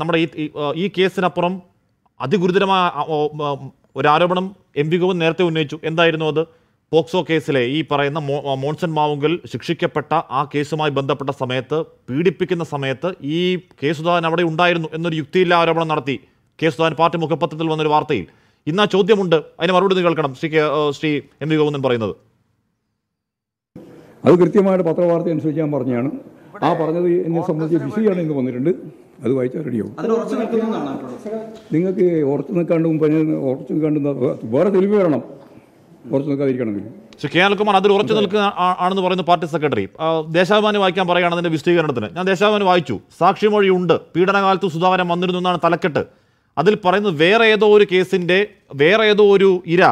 നമ്മുടെ ഈ ഈ കേസിനപ്പുറം അതിഗുരുതരമായ ഒരു ആരോപണം എം വി ഗോവിന്ദ് നേരത്തെ ഉന്നയിച്ചു എന്തായിരുന്നു അത് പോക്സോ കേസിലെ ഈ പറയുന്ന മോൺസൺ മാവുങ്കൽ ശിക്ഷിക്കപ്പെട്ട ആ കേസുമായി ബന്ധപ്പെട്ട സമയത്ത് പീഡിപ്പിക്കുന്ന സമയത്ത് ഈ കേസുധാരൻ അവിടെ ഉണ്ടായിരുന്നു എന്നൊരു യുക്തിയില്ല ആരോപണം നടത്തി കേസുധാരൻ പാർട്ടി മുഖപത്രത്തിൽ വന്നൊരു വാർത്തയിൽ ഇന്ന് ആ ചോദ്യമുണ്ട് അതിന് മറുപടി കേൾക്കണം ശ്രീ ശ്രീ എം വി ഗോവിന്ദൻ പറയുന്നത് അത് കൃത്യമായിട്ട് പത്രവാർത്ത അനുസരിച്ച് ഞാൻ പറഞ്ഞതാണ് ആ പറഞ്ഞത് എന്നെ സംബന്ധിച്ച് വിസിയാണ് ഇന്ന് വന്നിട്ടുണ്ട് അത് വായിച്ചാൽ റെഡിയാവും നിങ്ങൾക്ക് ഉറച്ചു നിൽക്കാണ്ടും പനി ഉറച്ചു നിൽക്കാണ്ടും വേറെ തെളിവ് വരണം ഉറച്ചു നിൽക്കാതിരിക്കണമെങ്കിൽ പക്ഷേ കെ കുമാർ അതിൽ ഉറച്ചു നിൽക്കുക ആണെന്ന് പറയുന്ന പാർട്ടി സെക്രട്ടറി ദേശാഭിമാനി വായിക്കാൻ പറയുകയാണ് അതിൻ്റെ വിശദീകരണത്തിന് ഞാൻ ദേശാഭിമാനി വായിച്ചു ഉണ്ട് പീഡനകാലത്ത് സുധാകരൻ വന്നിരുന്നു എന്നാണ് തലക്കെട്ട് അതിൽ പറയുന്നത് വേറെ ഏതോ ഒരു കേസിൻ്റെ വേറെ ഏതോ ഒരു ഇര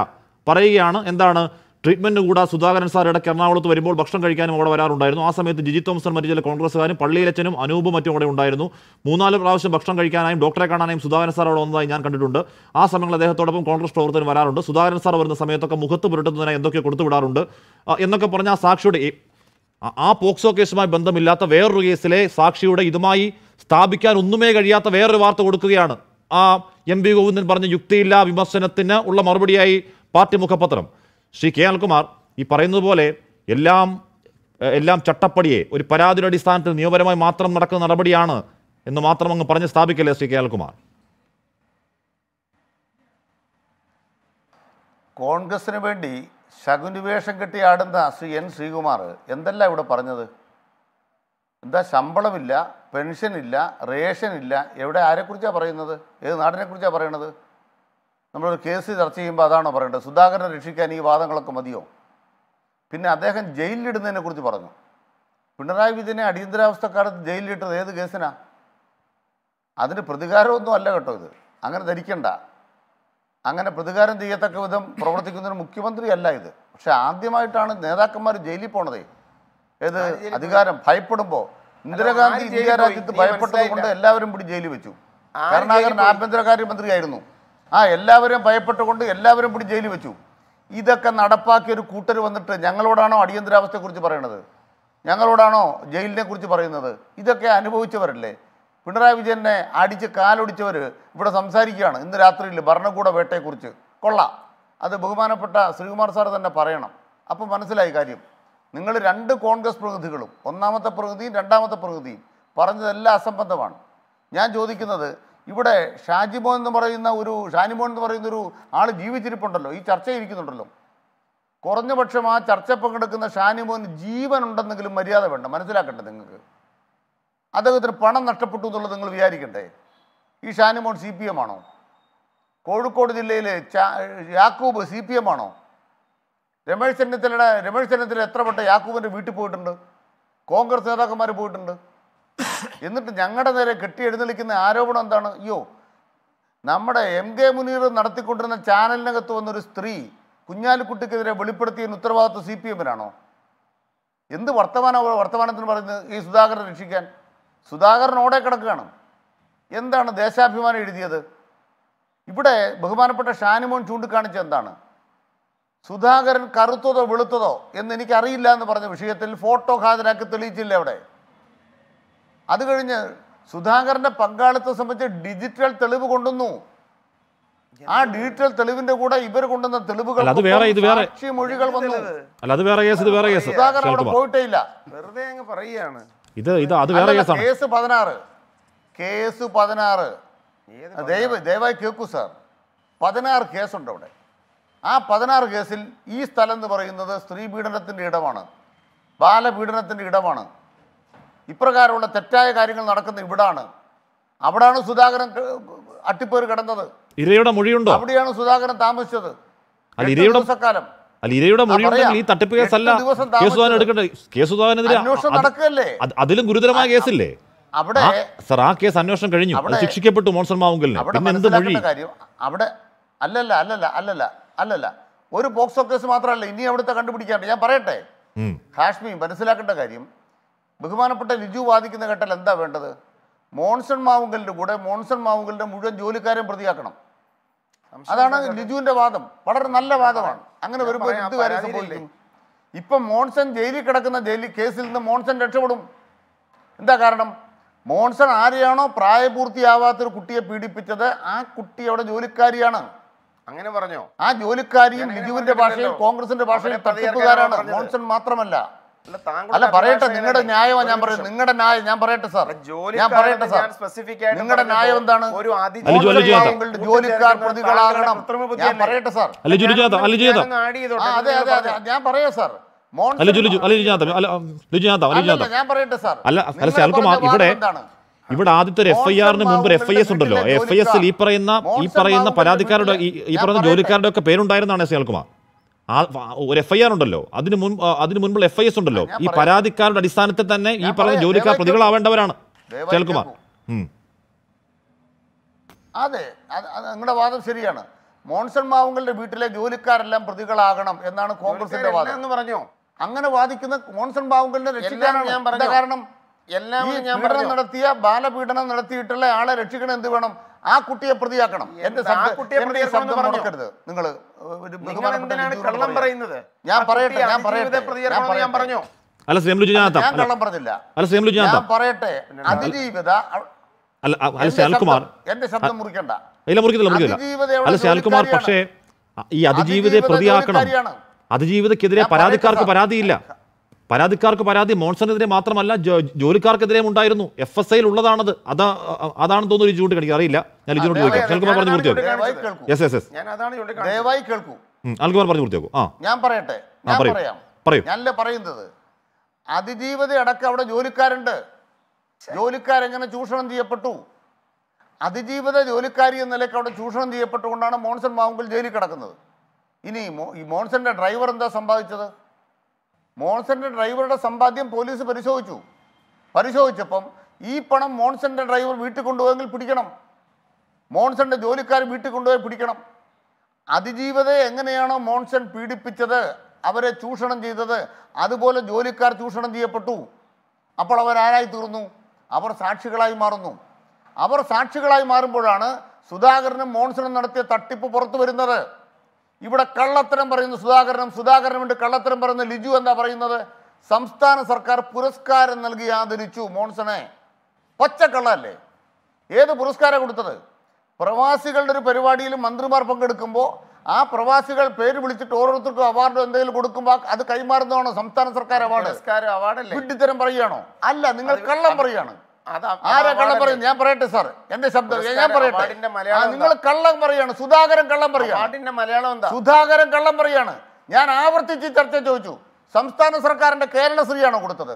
പറയുകയാണ് എന്താണ് ട്രീറ്റ്മെൻറ്റിന് കൂടാ സുധാകരൻ സാർ ഇടയ്ക്ക് എറണാകുളത്ത് വരുമ്പോൾ ഭക്ഷണം കഴിക്കാനും അവിടെ വരാറുണ്ടായിരുന്നു ആ സമയത്ത് ജിജി തോംസൺ മറ്റു ചില കോൺഗ്രസ്സുകാരും പള്ളിയിലച്ചനും അനൂപും മറ്റും അവിടെ ഉണ്ടായിരുന്നു മൂന്നാല് പ്രാവശ്യം ഭക്ഷണം കഴിക്കാനായും ഡോക്ടറെ കാണാനായും സുധാകരൻ സാർ അവിടെ വന്നതായി ഞാൻ കണ്ടിട്ടുണ്ട് ആ സമയങ്ങളിൽ അദ്ദേഹത്തോടൊപ്പം കോൺഗ്രസ് പ്രവർത്തകർ വരാറുണ്ട് സുധാകരൻ സാർ വരുന്ന സമയത്തൊക്കെ മുഖത്ത് പുരട്ടുന്നതിനായി എന്തൊക്കെ കൊടുത്തു വിടാറുണ്ട് എന്നൊക്കെ പറഞ്ഞ ആ സാക്ഷിയുടെ ആ പോക്സോ കേസുമായി ബന്ധമില്ലാത്ത വേറൊരു കേസിലെ സാക്ഷിയുടെ ഇതുമായി സ്ഥാപിക്കാൻ ഒന്നുമേ കഴിയാത്ത വേറൊരു വാർത്ത കൊടുക്കുകയാണ് ആ എം ബി ഗോവിന്ദൻ പറഞ്ഞ യുക്തിയില്ല വിമർശനത്തിന് ഉള്ള മറുപടിയായി പാർട്ടി മുഖപത്രം ശ്രീ കെ അനിൽകുമാർ ഈ പറയുന്നത് പോലെ എല്ലാം എല്ലാം ചട്ടപ്പടിയെ ഒരു പരാതിയുടെ അടിസ്ഥാനത്തിൽ നിയമപരമായി മാത്രം നടക്കുന്ന നടപടിയാണ് എന്ന് മാത്രം അങ്ങ് പറഞ്ഞ് സ്ഥാപിക്കല്ലേ ശ്രീ കെ അനിൽകുമാർ കോൺഗ്രസിന് വേണ്ടി ശകുനിവേഷം കെട്ടിയാടുന്ന ശ്രീ എൻ ശ്രീകുമാർ എന്തല്ല ഇവിടെ പറഞ്ഞത് എന്താ ശമ്പളമില്ല പെൻഷനില്ല റേഷനില്ല എവിടെ ആരെക്കുറിച്ചാണ് പറയുന്നത് ഏത് നാടിനെക്കുറിച്ചാണ് പറയണത് നമ്മളൊരു കേസ് ചർച്ച ചെയ്യുമ്പോൾ അതാണോ പറയേണ്ടത് സുധാകരനെ രക്ഷിക്കാൻ ഈ വാദങ്ങളൊക്കെ മതിയോ പിന്നെ അദ്ദേഹം ജയിലിലിടുന്നതിനെ കുറിച്ച് പറഞ്ഞു പിണറായി വിജയനെ അടിയന്തരാവസ്ഥക്കാലത്ത് ജയിലിലിട്ടത് ഏത് കേസിനാ അതിന് പ്രതികാരമൊന്നും അല്ല കേട്ടോ ഇത് അങ്ങനെ ധരിക്കണ്ട അങ്ങനെ പ്രതികാരം ചെയ്യത്തക്ക വിധം പ്രവർത്തിക്കുന്നൊരു മുഖ്യമന്ത്രിയല്ല ഇത് പക്ഷെ ആദ്യമായിട്ടാണ് നേതാക്കന്മാർ ജയിലിൽ പോണതേ ഏത് അധികാരം ഭയപ്പെടുമ്പോൾ ഇന്ദിരാഗാന്ധി ഇന്ത്യ രാജ്യത്ത് ഭയപ്പെട്ടത് കൊണ്ട് എല്ലാവരും കൂടി ജയിലിൽ വെച്ചു കരുണാകരൻ ആഭ്യന്തര കാര്യമന്ത്രിയായിരുന്നു ആ എല്ലാവരും ഭയപ്പെട്ടുകൊണ്ട് എല്ലാവരും പിടി ജയിലിൽ വെച്ചു ഇതൊക്കെ നടപ്പാക്കിയ ഒരു കൂട്ടർ വന്നിട്ട് ഞങ്ങളോടാണോ അടിയന്തരാവസ്ഥയെക്കുറിച്ച് പറയണത് ഞങ്ങളോടാണോ ജയിലിനെ കുറിച്ച് പറയുന്നത് ഇതൊക്കെ അനുഭവിച്ചവരല്ലേ പിണറായി വിജയനെ അടിച്ച് കാലൊടിച്ചവർ ഇവിടെ സംസാരിക്കുകയാണ് ഇന്ന് രാത്രിയിൽ ഭരണകൂട വേട്ടയെക്കുറിച്ച് കൊള്ളാം അത് ബഹുമാനപ്പെട്ട ശ്രീകുമാർ സാർ തന്നെ പറയണം അപ്പോൾ മനസ്സിലായി കാര്യം നിങ്ങൾ രണ്ട് കോൺഗ്രസ് പ്രതിനിധികളും ഒന്നാമത്തെ പ്രതിനിധിയും രണ്ടാമത്തെ പ്രതിനിധിയും പറഞ്ഞതെല്ലാം അസംബന്ധമാണ് ഞാൻ ചോദിക്കുന്നത് ഇവിടെ ഷാജിമോൻ എന്ന് പറയുന്ന ഒരു ഷാനിമോൻ എന്ന് പറയുന്ന ഒരു ആൾ ജീവിച്ചിരിപ്പുണ്ടല്ലോ ഈ ചർച്ച ഇരിക്കുന്നുണ്ടല്ലോ കുറഞ്ഞ പക്ഷം ആ ചർച്ച പങ്കെടുക്കുന്ന ഷാനിമോൻ ജീവൻ ഉണ്ടെന്നെങ്കിലും മര്യാദ വേണ്ട മനസ്സിലാക്കണ്ടേ നിങ്ങൾക്ക് അദ്ദേഹത്തിന് പണം നഷ്ടപ്പെട്ടു എന്നുള്ളത് നിങ്ങൾ വിചാരിക്കണ്ടേ ഈ ഷാനിമോൻ സി പി എം ആണോ കോഴിക്കോട് ജില്ലയിലെ യാക്കൂബ് സി പി എം ആണോ രമേശ് ചെന്നിത്തലയുടെ രമേശ് ചെന്നിത്തല എത്ര വട്ടം യാക്കൂബിൻ്റെ വീട്ടിൽ പോയിട്ടുണ്ട് കോൺഗ്രസ് നേതാക്കന്മാർ പോയിട്ടുണ്ട് എന്നിട്ട് ഞങ്ങളുടെ നേരെ കെട്ടിയെഴുന്നള്ളിക്കുന്ന ആരോപണം എന്താണ് അയ്യോ നമ്മുടെ എം കെ മുനീർ നടത്തിക്കൊണ്ടിരുന്ന ചാനലിനകത്ത് വന്നൊരു സ്ത്രീ കുഞ്ഞാലിക്കുട്ടിക്കെതിരെ വെളിപ്പെടുത്തിയതിന് ഉത്തരവാദിത്വം സി പി എമ്മിനാണോ എന്ത് വർത്തമാന വർത്തമാനത്തിന് പറയുന്നത് ഈ സുധാകരനെ രക്ഷിക്കാൻ സുധാകരൻ ഓടെ കിടക്കുകയാണ് എന്താണ് ദേശാഭിമാനം എഴുതിയത് ഇവിടെ ബഹുമാനപ്പെട്ട ഷാനിമോൻ ചൂണ്ടിക്കാണിച്ച എന്താണ് സുധാകരൻ കറുത്തതോ വെളുത്തതോ എന്ന് എനിക്കറിയില്ല എന്ന് പറഞ്ഞ വിഷയത്തിൽ ഫോട്ടോ ഹാജരാക്കി തെളിയിച്ചില്ല അവിടെ അത് കഴിഞ്ഞ് സുധാകരന്റെ പങ്കാളിത്തം സംബന്ധിച്ച് ഡിജിറ്റൽ തെളിവ് കൊണ്ടുവന്നു ആ ഡിജിറ്റൽ തെളിവിന്റെ കൂടെ ഇവർ കൊണ്ടുവന്ന തെളിവുകൾ അത് വേറെ ഇത് വേറെ മൊഴികൾ വന്നു അല്ല അത് വേറെ കേസ് ഇത് വേറെ കേസ് സുധാകരൻ അവിടെ പോയിട്ടേ ഇല്ല വെറുതെ അങ്ങ് പറയുകയാണ് ഇത് ഇത് അത് വേറെ കേസാണ് കേസ് പതിനാറ് കേസ് പതിനാറ് ദയവ് ദയവായി കേൾക്കൂ സാർ പതിനാറ് കേസുണ്ട് അവിടെ ആ പതിനാറ് കേസിൽ ഈ സ്ഥലം എന്ന് പറയുന്നത് സ്ത്രീ പീഡനത്തിൻ്റെ ഇടമാണ് ബാലപീഡനത്തിൻ്റെ ഇടമാണ് ഇപ്രകാരമുള്ള തെറ്റായ കാര്യങ്ങൾ നടക്കുന്നത് ഇവിടാണ് അവിടാണ് സുധാകരൻ അട്ടിപ്പേർ കിടന്നത് ഇരയുടെ മൊഴിയുണ്ടോ അവിടെയാണ് സുധാകരൻ താമസിച്ചത് ദിവസക്കാലം അല്ല ഇരയുടെ ഈ അതിലും ഗുരുതരമായ കേസില്ലേ അവിടെ സർ ആ കേസ് അന്വേഷണം കഴിഞ്ഞു ശിക്ഷിക്കപ്പെട്ടു മോൺസൺ മാവുങ്കലിന് എന്ത് അവിടെ അല്ലല്ല അല്ലല്ല അല്ലല്ല അല്ലല്ല ഒരു ബോക്സ് ഓഫ് കേസ് മാത്രമല്ല ഇനി അവിടുത്തെ കണ്ടുപിടിക്കാണ്ട് ഞാൻ പറയട്ടെ ഹാഷ്മി മനസ്സിലാക്കേണ്ട കാര്യം ബഹുമാനപ്പെട്ട ലിജു വാദിക്കുന്ന ഘട്ടത്തിൽ എന്താ വേണ്ടത് മോൺസൺ മാവുങ്കലിൻ്റെ കൂടെ മോൺസൺ മാവുങ്കലിൻ്റെ മുഴുവൻ ജോലിക്കാരെയും പ്രതിയാക്കണം അതാണ് ലിജുവിൻ്റെ വാദം വളരെ നല്ല വാദമാണ് അങ്ങനെ വരുമ്പോൾ എന്ത് സംഭവിക്കും ഇപ്പം മോൺസൺ ജയിലിൽ കിടക്കുന്ന ജയിലിൽ കേസിൽ നിന്ന് മോൺസൺ രക്ഷപ്പെടും എന്താ കാരണം മോൺസൺ ആരെയാണോ പ്രായപൂർത്തിയാവാത്തൊരു കുട്ടിയെ പീഡിപ്പിച്ചത് ആ കുട്ടി അവിടെ ജോലിക്കാരിയാണ് അങ്ങനെ പറഞ്ഞോ ആ ജോലിക്കാരിയും ലിജുവിന്റെ ഭാഷയിൽ കോൺഗ്രസിന്റെ ഭാഷയിൽ തട്ടിപ്പുകാരാണ് മോൺസൺ മാത്രമല്ല അല്ല പറയട്ടെ നിങ്ങളുടെ ന്യായമാണ് ഞാൻ പറയുന്നത് നിങ്ങളുടെ ന്യായം ഞാൻ പറയട്ടെ സാർ ഞാൻ പറയട്ടെ സാർ നിങ്ങളുടെ ന്യായം എന്താണ് ജോലിക്കാർ പ്രതികളാകണം ഞാൻ പറയട്ടെ സാർ അതെ അതെ അതെ ഞാൻ പറയാം സാർ അല്ല അല്ല രുചിനാഥം അല്ല അല്ല രുചിനാഥം അല്ല അല്ല അല്പം ഇവിടെ ഇവിടെ ആദ്യത്തെ ഒരു എഫ് ഐ ആറിന് മുമ്പ് എഫ് ഐ എസ് ഉണ്ടല്ലോ എഫ് ഐ എസ് ഈ പറയുന്ന ഈ പറയുന്ന പരാതിക്കാരുടെ ഈ പറയുന്ന ജോലിക്കാരുടെ ഒക്കെ പേരുണ്ടായിരുന്നാണ് എസ് അൽകുമാർ ഒരു എഫ് ഐ ആർ ഉണ്ടല്ലോ അതിന് മുൻപ് അതിന് മുൻപുള്ള എഫ് ഐ എസ് ഉണ്ടല്ലോ ഈ പരാതിക്കാരുടെ അടിസ്ഥാനത്തിൽ തന്നെ ഈ പറഞ്ഞ ജോലിക്കാർ പ്രതികളാവേണ്ടവരാണ് ശേൽകുമാർ അതെ നിങ്ങളുടെ വാദം ശരിയാണ് മോൺസൺ മാവുങ്ങളുടെ വീട്ടിലെ ജോലിക്കാരെല്ലാം പ്രതികളാകണം എന്നാണ് കോൺഗ്രസിന്റെ വാദം എന്ന് പറഞ്ഞു അങ്ങനെ വാദിക്കുന്ന മോൺസൺ മാവുകളുടെ രക്ഷിക്കാനാണ് ഞാൻ പറഞ്ഞത് കാരണം എല്ലാം പീഡനം നടത്തിയ ബാലപീഡനം നടത്തിയിട്ടുള്ള ആളെ രക്ഷിക്കണം എന്ത് വേണം ആ കുട്ടിയെ പ്രതിയാക്കണം എന്റെ ശബ്ദം നിങ്ങൾ ഞാൻ പറയട്ടെ ഞാൻ പറയട്ടെ ഞാൻ പറഞ്ഞു അല്ല ശ്രീ ഞാൻ കള്ളം പറഞ്ഞില്ല അല്ല ഞാൻ പറയട്ടെ അതിജീവിത അല്ല എന്റെ ശബ്ദം അല്ല പക്ഷേ ഈ അതിജീവിതയെ പ്രതിയാക്കണം അതിജീവിതക്കെതിരെ പരാതിക്കാർക്ക് പരാതിയില്ല പരാതിക്കാർക്ക് പരാതി മോൺസണിനെതിരെ മാത്രമല്ല ജോലിക്കാർക്കെതിരെയും ഉണ്ടായിരുന്നു എഫ് എസ് ഐയിൽ ഉള്ളതാണത് അതാ അതാണ് തോന്നുന്നു ലിജുവിനോട് കാണിക്കുക അറിയില്ല ഞാൻ ഇതിനോട് ചോദിക്കാം ശൽകുമാർ പറഞ്ഞു പൂർത്തിയാക്കും കേൾക്കൂ പറഞ്ഞു പൂർത്തിയാക്കും ഞാൻ ഞാൻ പറയാം പറയുന്നത് അതിജീവത അടക്കം അവിടെ ജോലിക്കാരുണ്ട് ജോലിക്കാരെങ്ങനെ ചൂഷണം ചെയ്യപ്പെട്ടു അതിജീവിത ജോലിക്കാരി എന്ന നിലയ്ക്ക് അവിടെ ചൂഷണം ചെയ്യപ്പെട്ടുകൊണ്ടാണ് മോൺസൺ മാവുങ്കൽ ജയിലിൽ കിടക്കുന്നത് ഇനി മോൺസന്റെ ഡ്രൈവർ എന്താ സമ്പാദിച്ചത് മോൺസന്റെ ഡ്രൈവറുടെ സമ്പാദ്യം പോലീസ് പരിശോധിച്ചു പരിശോധിച്ചപ്പം ഈ പണം മോൺസന്റെ ഡ്രൈവർ വീട്ടിൽ കൊണ്ടുപോയെങ്കിൽ പിടിക്കണം മോൺസന്റെ ജോലിക്കാർ വീട്ടിൽ കൊണ്ടുപോയി പിടിക്കണം അതിജീവതയെ എങ്ങനെയാണോ മോൺസൺ പീഡിപ്പിച്ചത് അവരെ ചൂഷണം ചെയ്തത് അതുപോലെ ജോലിക്കാർ ചൂഷണം ചെയ്യപ്പെട്ടു അപ്പോൾ അവരാരായി തീർന്നു അവർ സാക്ഷികളായി മാറുന്നു അവർ സാക്ഷികളായി മാറുമ്പോഴാണ് സുധാകരനും മോൺസണും നടത്തിയ തട്ടിപ്പ് പുറത്തു വരുന്നത് ഇവിടെ കള്ളത്തരം പറയുന്ന സുധാകരനും സുധാകരനും വേണ്ടി കള്ളത്തരം പറയുന്ന ലിജു എന്താ പറയുന്നത് സംസ്ഥാന സർക്കാർ പുരസ്കാരം നൽകി ആദരിച്ചു മോൺസണെ പച്ചക്കള്ളല്ലേ ഏത് പുരസ്കാരം കൊടുത്തത് പ്രവാസികളുടെ ഒരു പരിപാടിയിൽ മന്ത്രിമാർ പങ്കെടുക്കുമ്പോൾ ആ പ്രവാസികൾ പേര് വിളിച്ചിട്ട് ഓരോരുത്തർക്കും അവാർഡോ എന്തെങ്കിലും കൊടുക്കുമ്പോൾ അത് കൈമാറുന്നതാണോ സംസ്ഥാന സർക്കാർ അവാർഡ് അല്ലേ വിട്ടിത്തരം പറയുകയാണോ അല്ല നിങ്ങൾ കള്ളം പറയുകയാണ് ആരാ കള്ളം പറയുന്നത് ഞാൻ പറയട്ടെ സാർ എന്റെ ശബ്ദം ഞാൻ പറയട്ടെ നിങ്ങൾ കള്ളം പറയാണ് സുധാകരൻ കള്ളം പറയാണ് മലയാളം എന്താ സുധാകരൻ കള്ളം പറയാണ് ഞാൻ ആവർത്തിച്ച് ചർച്ച ചോദിച്ചു സംസ്ഥാന സർക്കാരിന്റെ കേരളശ്രീയാണോ കൊടുത്തത്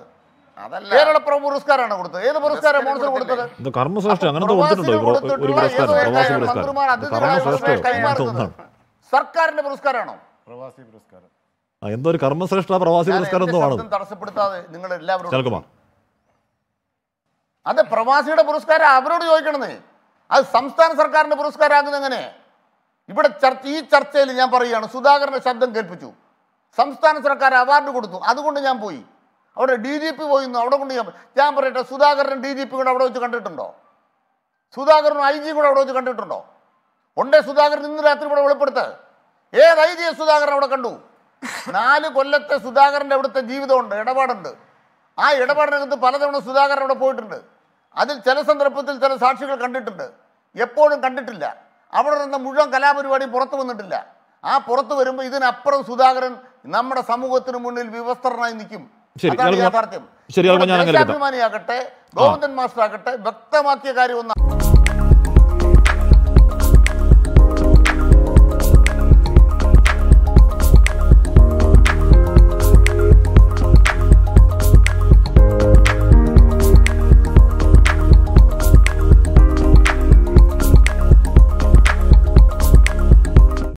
കേരള പുരസ്കാരമാണ് കൊടുത്തത് ഏത് കൊടുത്തത് സർക്കാരിന്റെ പുരസ്കാരമാണോ പ്രവാസി പുരസ്കാരം എന്തോ ഒരു പ്രവാസി പുരസ്കാരം തടസ്സപ്പെടുത്താതെ നിങ്ങൾ എല്ലാവരും അത് പ്രവാസിയുടെ പുരസ്കാരം അവരോട് ചോദിക്കണമെന്നേ അത് സംസ്ഥാന സർക്കാരിന്റെ പുരസ്കാരമാകുന്ന എങ്ങനെ ഇവിടെ ചർച്ച ഈ ചർച്ചയിൽ ഞാൻ പറയുകയാണ് സുധാകരന്റെ ശബ്ദം കേൾപ്പിച്ചു സംസ്ഥാന സർക്കാർ അവാർഡ് കൊടുത്തു അതുകൊണ്ട് ഞാൻ പോയി അവിടെ ഡി ജി പി പോയിരുന്നു അവിടെ കൊണ്ട് ഞാൻ ഞാൻ പറയട്ടെ സുധാകരൻ ഡി ജി പി കൂടെ അവിടെ വെച്ച് കണ്ടിട്ടുണ്ടോ സുധാകരനും ഐ ജി കൂടെ അവിടെ വെച്ച് കണ്ടിട്ടുണ്ടോ ഉണ്ടേ സുധാകരൻ ഇന്ന് രാത്രി കൂടെ വെളിപ്പെടുത്ത് ഏത് ഐ ജിയെ സുധാകരൻ അവിടെ കണ്ടു നാല് കൊല്ലത്തെ സുധാകരൻ്റെ അവിടുത്തെ ജീവിതമുണ്ട് ഇടപാടുണ്ട് ആ ഇടപാടിനകത്ത് പലതവണ സുധാകരൻ അവിടെ പോയിട്ടുണ്ട് അതിൽ ചില സന്ദർഭത്തിൽ ചില സാക്ഷികൾ കണ്ടിട്ടുണ്ട് എപ്പോഴും കണ്ടിട്ടില്ല അവിടെ നിന്ന് മുഴുവൻ കലാപരിപാടി പുറത്തു വന്നിട്ടില്ല ആ പുറത്തു വരുമ്പോൾ ഇതിനപ്പുറം സുധാകരൻ നമ്മുടെ സമൂഹത്തിന് മുന്നിൽ വിവസ്ത്രനായി നിൽക്കും യാഥാർത്ഥ്യം ദേശാഭിമാനിയാകട്ടെ ഗോവിന്ദൻ മാസ്റ്റർ ആകട്ടെ വ്യക്തമാക്കിയ കാര്യം ഒന്നാണ്